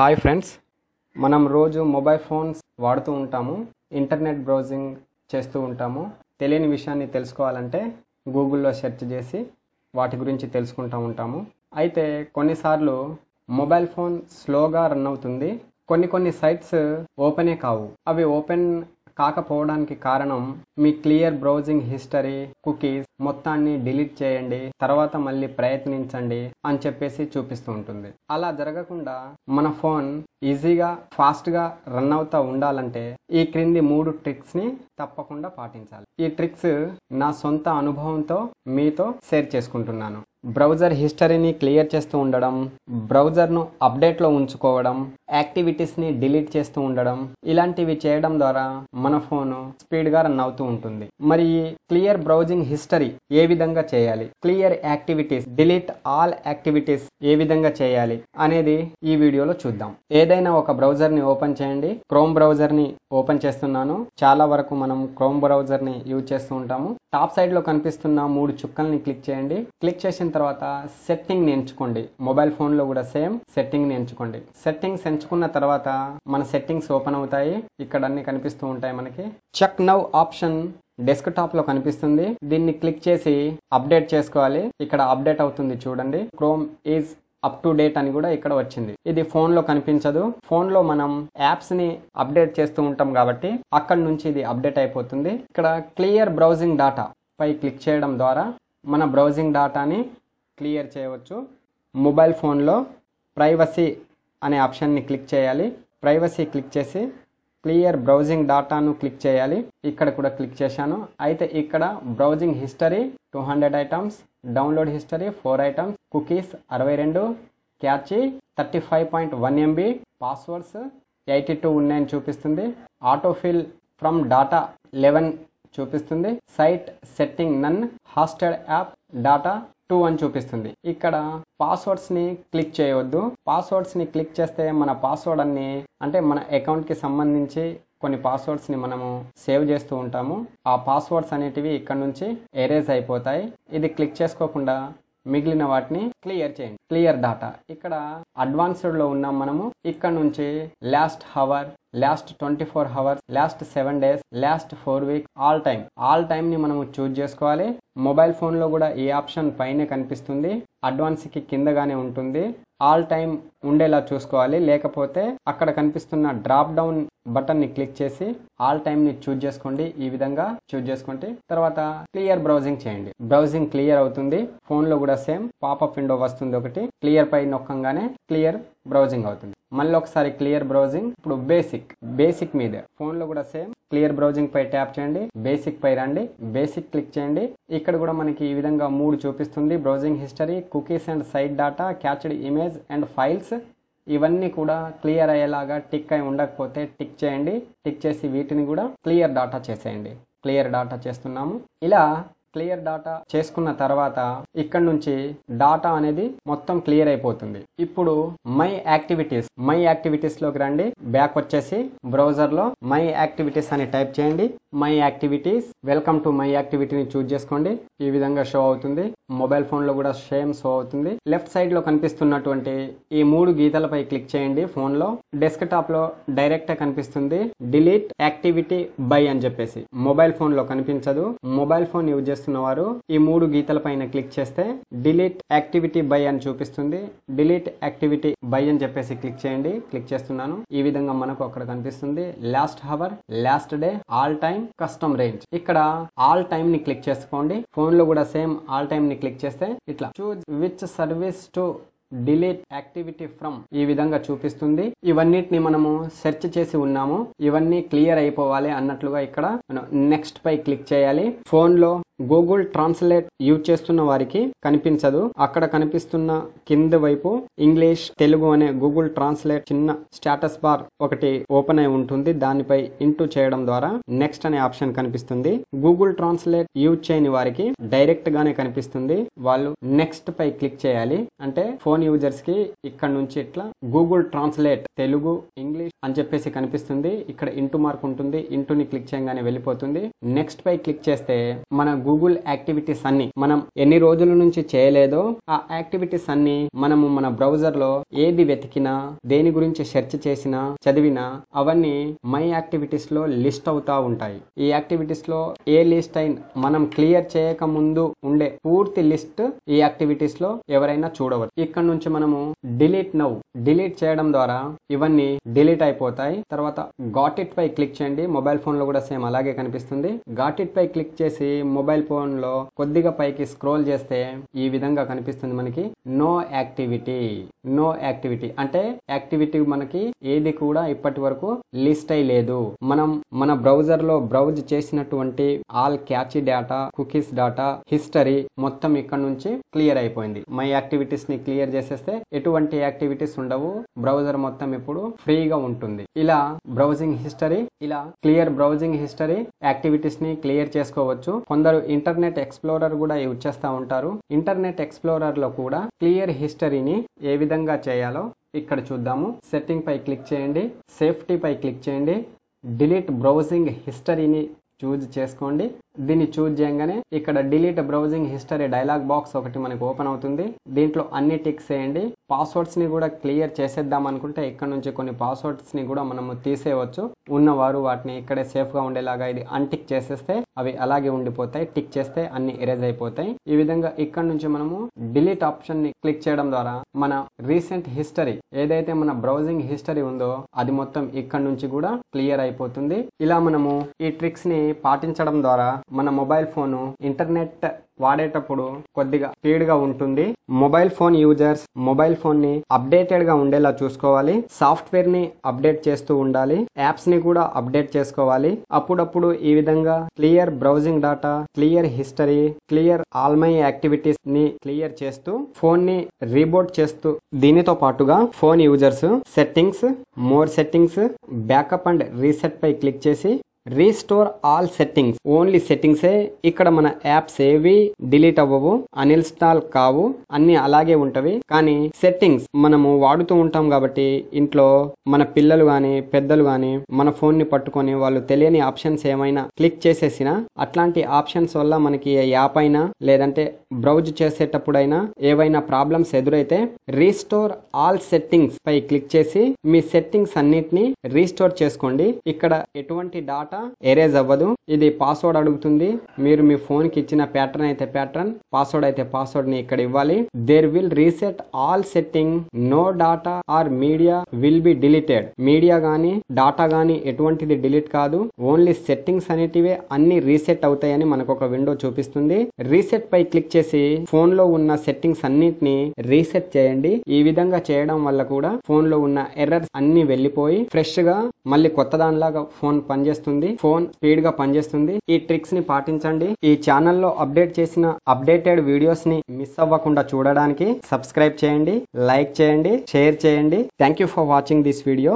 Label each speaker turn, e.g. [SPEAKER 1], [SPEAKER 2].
[SPEAKER 1] hi friends మనం రోజు mobile phones వాడుతూ ఉంటాము ఇంటర్నెట్ బ్రౌజింగ్ చేస్తూ ఉంటాము తెలియని విషయాన్ని తెలుసుకోవాలంటే గూగుల్లో సెర్చ్ చేసి వాటి గురించి తెలుసుకుంటూ ఉంటాము అయితే కొన్నిసార్లు మొబైల్ ఫోన్ స్లోగా రన్ అవుతుంది కొన్ని కొన్ని సైట్స్ ఓపెనే కావు అవి ఓపెన్ కాకపోవడానికి కారణం మీ క్లియర్ బ్రౌజింగ్ హిస్టరీ కుకీస్ మొత్తాన్ని డిలీట్ చేయండి తర్వాత మళ్ళీ ప్రయత్నించండి అని చెప్పేసి చూపిస్తూ ఉంటుంది అలా జరగకుండా మన ఫోన్ ఈజీగా ఫాస్ట్గా రన్ అవుతా ఉండాలంటే ఈ క్రింది మూడు ట్రిక్స్ని తప్పకుండా పాటించాలి ఈ ట్రిక్స్ నా సొంత అనుభవంతో మీతో షేర్ చేసుకుంటున్నాను బ్రౌజర్ హిస్టరీని క్లియర్ చేస్తూ ఉండడం బ్రౌజర్ను అప్డేట్లో ఉంచుకోవడం యాక్టివిటీస్ని డిలీట్ చేస్తూ ఉండడం ఇలాంటివి చేయడం ద్వారా మన ఫోను స్పీడ్గా రన్ అవుతూ ఉంటుంది మరి క్లియర్ బ్రౌజింగ్ హిస్టరీ ఏ విధంగా చేయాలి clear activities delete all activities ఏ విధంగా చేయాలి అనేది ఈ వీడియోలో చూద్దాం ఏదైనా ఒక బ్రౌజర్ని ఓపెన్ చేయండి క్రోమ్ బ్రౌజర్ని ఓపెన్ చేస్తున్నాను చాలా వరకు మనం క్రోమ్ బ్రౌజర్ని యూజ్ చేస్తూ ఉంటాము టాప్ సైడ్లో కనిపిస్తున్న మూడు చుక్కల్ని క్లిక్ చేయండి క్లిక్ చేసిన తర్వాత సెట్టింగ్ని ఎంచుకోండి మొబైల్ ఫోన్లో కూడా సేమ్ సెట్టింగ్ని ఎంచుకోండి సెట్టింగ్స్ ఎంచుకున్న తర్వాత మన సెట్టింగ్స్ ఓపెన్ అవుతాయి ఇక్కడ అన్ని కనిపిస్తూ ఉంటాయి మనకి check now option desktop లో కనిపిస్తుంది దీన్ని క్లిక్ చేసి అప్డేట్ చేసుకోవాలి ఇక్కడ అప్డేట్ అవుతుంది చూడండి Chrome is up to date అని కూడా ఇక్కడ వచ్చింది ఇది ఫోన్ లో కనిపించదు ఫోన్ లో మనం యాప్స్ ని అప్డేట్ చేస్తూ ఉంటాం కాబట్టి అక్కడ నుంచి ఇది అప్డేట్ అయిపోతుంది ఇక్కడ క్లియర్ బ్రౌజింగ్ డాటా పై క్లిక్ చేయడం ద్వారా మన బ్రౌజింగ్ డాటాని క్లియర్ చేయవచ్చు మొబైల్ ఫోన్లో ప్రైవసీ అనే ఆప్షన్ని క్లిక్ చేయాలి ప్రైవసీ క్లిక్ చేసి క్లియర్ బ్రౌజింగ్ డాటాను క్లిక్ చేయాలి ఇక్కడ కూడా క్లిక్ చేశాను అయితే ఇక్కడ browsing history two hundred items download history four items cookies అరవై రెండు cache thirty five point one MB passwords eighty two ఉన్నాయని చూపిస్తుంది ఆటోఫిల్ ఫ్రమ్ డాటా లెవెన్ చూపిస్తుంది site setting none hosted app data two అని చూపిస్తుంది ఇక్కడ పాస్వర్డ్స్ని క్లిక్ చేయవద్దు పాస్వర్డ్స్ని click చేస్తే మన పాస్వర్డ్ అన్ని అంటే మన కి సంబంధించి కొన్ని పాస్వర్డ్స్ని మనము సేవ్ చేస్తూ ఉంటాము ఆ పాస్వర్డ్స్ అనేటివి ఇక్కడ నుంచి ఎరేజ్ అయిపోతాయి ఇది క్లిక్ చేసుకోకుండా మిగిలిన వాటిని క్లియర్ చేయండి క్లియర్ డాటా ఇక్కడ లో ఉన్నాం మనము ఇక్కడ నుంచి last hour last twenty four hours last seven days last four week all time all ని మనము చూజ్ చేసుకోవాలి మొబైల్ ఫోన్లో కూడా ఈ ఆప్షన్ పైనే కనిపిస్తుంది అడ్వాన్స్ కి కిందగానే ఉంటుంది ఆల్ టైమ్ ఉండేలా చూసుకోవాలి లేకపోతే అక్కడ కనిపిస్తున్న డ్రాప్ డౌన్ బటన్ ని క్లిక్ చేసి ఆల్ టైమ్ ని చూజ్ చేసుకోండి ఈ విధంగా చూజ్ చేసుకోండి తర్వాత క్లియర్ బ్రౌజింగ్ చేయండి బ్రౌజింగ్ క్లియర్ అవుతుంది ఫోన్ లో కూడా సేమ్ పాపప్ విండో వస్తుంది ఒకటి క్లియర్ పై నొక్కంగానే క్లియర్ బ్రౌజింగ్ అవుతుంది మళ్ళీ ఒకసారి క్లియర్ బ్రౌజింగ్ ఇప్పుడు బేసిక్ బేసిక్ మీద ఫోన్ లో కూడా సేమ్ క్లియర్ బ్రౌజింగ్ పై ట్యాప్ చేయండి బేసిక్ పై రండి బేసిక్ క్లిక్ చేయండి ఇక్కడ కూడా మనకి ఈ విధంగా మూడు చూపిస్తుంది browsing history cookies and site data cached image and files ఇవన్నీ కూడా క్లియర్ అయ్యేలాగా టిక్ అయి ఉండకపోతే టిక్ చేయండి టిక్ చేసి వీటిని కూడా క్లియర్ డాటా చేసేయండి క్లియర్ డాటా చేస్తున్నాము ఇలా క్లియర్ డాటా చేసుకున్న తర్వాత ఇక్కడ నుంచి డాటా అనేది మొత్తం క్లియర్ అయిపోతుంది ఇప్పుడు మై యాక్టివిటీస్ మై యాక్టివిటీస్ లోకి రండి బ్యాక్ వచ్చేసి బ్రౌజర్ లో మై యాక్టివిటీస్ అని టైప్ చేయండి my activities welcome to my యాక్టివిటీని చూజ్ చేసుకోండి ఈ విధంగా షో అవుతుంది మొబైల్ ఫోన్ లో కూడా సేమ్ షో అవుతుంది లెఫ్ట్ సైడ్ లో కనిపిస్తున్నటువంటి ఈ మూడు గీతలపై క్లిక్ చేయండి ఫోన్ లో డెస్క్ టాప్ లో డైరెక్ట్ కనిపిస్తుంది డిలీట్ యాక్టివిటీ బై అని చెప్పేసి మొబైల్ ఫోన్ లో కనిపించదు మొబైల్ ఫోన్ యూజ్ చేస్తున్న చేస్తున్న వారు ఈ మూడు గీతల పైన క్లిక్ చేస్తే డిలీట్ యాక్టివిటీ బై అని చూపిస్తుంది డిలీట్ యాక్టివిటీ బై అని చెప్పేసి క్లిక్ చేయండి క్లిక్ చేస్తున్నాను ఈ విధంగా మనకు అక్కడ కనిపిస్తుంది last hour last day all time custom range ఇక్కడ ఆల్ టైమ్ ని క్లిక్ చేసుకోండి ఫోన్ లో కూడా సేమ్ ఆల్ టైమ్ ని క్లిక్ చేస్తే ఇట్లా choose which service to delete activity from ఈ విధంగా చూపిస్తుంది ఇవన్నిటిని మనము సెర్చ్ చేసి ఉన్నాము ఇవన్నీ క్లియర్ అయిపోవాలి అన్నట్లుగా ఇక్కడ మనం నెక్స్ట్ పై క్లిక్ చేయాలి ఫోన్ లో గూగుల్ ట్రాన్స్లేట్ యూజ్ చేస్తున్న వారికి కనిపించదు అక్కడ కనిపిస్తున్న కింద వైపు ఇంగ్లీష్ తెలుగు అనే గూగుల్ ట్రాన్స్లేట్ చిన్న స్టేటస్ బార్ ఒకటి ఓపెన్ అయి ఉంటుంది దానిపై ఇంటూ చేయడం ద్వారా నెక్స్ట్ అనే ఆప్షన్ కనిపిస్తుంది గూగుల్ ట్రాన్స్లేట్ యూజ్ చేయని వారికి డైరెక్ట్ గానే కనిపిస్తుంది వాళ్ళు నెక్స్ట్ పై క్లిక్ చేయాలి అంటే ఫోన్ యూజర్స్ కి ఇక్కడ నుంచి ఇట్లా గూగుల్ ట్రాన్స్లేట్ తెలుగు ఇంగ్లీష్ అని చెప్పేసి కనిపిస్తుంది ఇక్కడ ఇంటూ మార్క్ ఉంటుంది ఇంటూని క్లిక్ చేయగానే వెళ్ళిపోతుంది నెక్స్ట్ పై క్లిక్ చేస్తే మన గూగుల్ యాక్టివిటీస్ అన్ని మనం ఎన్ని రోజుల నుంచి చేయలేదో ఆ యాక్టివిటీస్ అన్ని మనము మన బ్రౌజర్ లో ఏది వెతికినా దేని గురించి సెర్చ్ చేసినా చదివినా అవన్నీ మై యాక్టివిటీస్ లో లిస్ట్ అవుతా ఉంటాయి ఈ యాక్టివిటీస్ లో ఏ లిస్ట్ అయిన మనం క్లియర్ చేయక ముందు ఉండే పూర్తి లిస్ట్ ఈ యాక్టివిటీస్ లో ఎవరైనా చూడవచ్చు ఇక్కడ నుంచి మనము డిలీట్ నౌ డిలీట్ చేయడం ద్వారా ఇవన్నీ డిలీట్ అయిపోతాయి తర్వాత గాట్ ఇట్ పై క్లిక్ చేయండి మొబైల్ ఫోన్ లో కూడా సేమ్ అలాగే కనిపిస్తుంది గాట్ ఇట్ పై క్లిక్ చేసి మొబైల్ మొబైల్ లో కొద్దిగా పైకి స్క్రోల్ చేస్తే ఈ విధంగా కనిపిస్తుంది మనకి నో యాక్టివిటీ నో యాక్టివిటీ అంటే యాక్టివిటీ మనకి ఏది కూడా ఇప్పటి వరకు లిస్ట్ అయి లేదు మనం మన బ్రౌజర్ లో బ్రౌజ్ చేసినటువంటి all cache data cookies data history మొత్తం ఇక్కడ నుంచి క్లియర్ అయిపోయింది మై యాక్టివిటీస్ ని క్లియర్ చేసేస్తే ఎటువంటి యాక్టివిటీస్ ఉండవు బ్రౌజర్ మొత్తం ఇప్పుడు ఫ్రీగా ఉంటుంది ఇలా బ్రౌజింగ్ హిస్టరీ ఇలా క్లియర్ బ్రౌజింగ్ హిస్టరీ యాక్టివిటీస్ ని క్లియర్ చేసుకోవచ్చు కొందరు ఇంటర్నెట్ ఎక్స్ప్లోరర్ కూడా యూజ్ చేస్తూ ఉంటారు ఇంటర్నెట్ ఎక్స్ప్లోరర్లో కూడా క్లియర్ హిస్టరీని ఏ విధంగా చేయాలో ఇక్కడ చూద్దాము సెట్టింగ్ పై క్లిక్ చేయండి సేఫ్టీ పై క్లిక్ చేయండి డిలీట్ బ్రౌజింగ్ హిస్టరీని చూజ్ చేసుకోండి దీన్ని చూజ్ చేయగానే ఇక్కడ delete browsing history dialog box ఒకటి మనకు ఓపెన్ అవుతుంది దీంట్లో అన్ని టిక్స్ వేయండి పాస్వర్డ్స్ని కూడా క్లియర్ చేసేద్దాం అనుకుంటే ఇక్కడ నుంచి కొన్ని పాస్వర్డ్స్ని కూడా మనము తీసేయవచ్చు ఉన్నవారు వాటిని ఇక్కడే సేఫ్గా ఉండేలాగా ఇది అన్టిక్ చేసేస్తే అవి అలాగే ఉండిపోతాయి టిక్ చేస్తే అన్ని ఎరేజ్ అయిపోతాయి ఈ విధంగా ఇక్కడ నుంచి మనము డిలీట్ ఆప్షన్ ని క్లిక్ చేయడం ద్వారా మన రీసెంట్ హిస్టరీ ఏదైతే మన బ్రౌజింగ్ హిస్టరీ ఉందో అది మొత్తం ఇక్కడ నుంచి కూడా క్లియర్ అయిపోతుంది ఇలా మనము ఈ ట్రిక్స్ ని పాటించడం ద్వారా మన మొబైల్ ఫోను ఇంటర్నెట్ వాడేటప్పుడు కొద్దిగా స్పీడ్ గా ఉంటుంది mobile phone users mobile phone ని అప్డేటెడ్ గా ఉండేలా చూసుకోవాలి సాఫ్ట్వేర్ ని అప్డేట్ చేస్తూ ఉండాలి యాప్స్ ని కూడా అప్డేట్ చేసుకోవాలి అప్పుడప్పుడు ఈ విధంగా clear browsing data clear history clear all my activities ని క్లియర్ చేస్తూ ఫోన్ ని రీబోట్ చేస్తూ దీనితో పాటుగా phone users settings more settings backup and reset పై క్లిక్ చేసి రీస్టోర్ ఆల్ సెట్టింగ్స్ ఓన్లీ ఏ ఇక్కడ మన యాప్స్ ఏవి డిలీట్ అవ్వవు అన్ఇన్స్టాల్ కావు అన్ని అలాగే ఉంటవి కానీ సెట్టింగ్స్ మనము వాడుతూ ఉంటాం కాబట్టి ఇంట్లో మన పిల్లలు గాని పెద్దలు గాని మన ఫోన్ ని పట్టుకొని వాళ్ళు తెలియని ఆప్షన్స్ ఏమైనా క్లిక్ చేసేసిన అట్లాంటి ఆప్షన్స్ వల్ల మనకి యాప్ అయినా లేదంటే బ్రౌజ్ చేసేటప్పుడైనా ఏవైనా ప్రాబ్లమ్స్ ఎదురైతే రీస్టోర్ ఆల్ సెట్టింగ్స్ పై క్లిక్ చేసి మీ సెట్టింగ్స్ అన్నిటిని రీస్టోర్ చేసుకోండి ఇక్కడ ఎటువంటి డాటా ఎరేజ్ అవ్వదు ఇది పాస్వర్డ్ అడుగుతుంది మీరు మీ ఫోన్ కి ఇచ్చిన ప్యాటర్న్ అయితే ప్యాటర్న్ పాస్వర్డ్ అయితే పాస్వర్డ్ ని ఇక్కడ ఇవ్వాలి there will reset all setting no data or media will be deleted media గానీ డాటా గానీ ఎటువంటిది డిలీట్ కాదు ఓన్లీ సెట్టింగ్స్ అనేటివే అన్ని రీసెట్ అవుతాయని మనకు ఒక విండో చూపిస్తుంది రీసెట్ పై క్లిక్ చేసి ఫోన్ లో ఉన్న సెట్టింగ్స్ అన్నిటిని రీసెట్ చేయండి ఈ విధంగా చేయడం వల్ల కూడా ఫోన్ లో ఉన్న ఎర్రర్స్ అన్ని వెళ్ళిపోయి ఫ్రెష్ గా మళ్ళీ కొత్త దానిలాగా ఫోన్ పనిచేస్తుంది ఉంటుంది ఫోన్ స్పీడ్ గా పనిచేస్తుంది ఈ ట్రిక్స్ ని పాటించండి ఈ ఛానల్లో అప్డేట్ చేసిన అప్డేటెడ్ వీడియోస్ ని మిస్ అవ్వకుండా చూడడానికి సబ్స్క్రైబ్ చేయండి లైక్ చేయండి షేర్ చేయండి thank for watching this video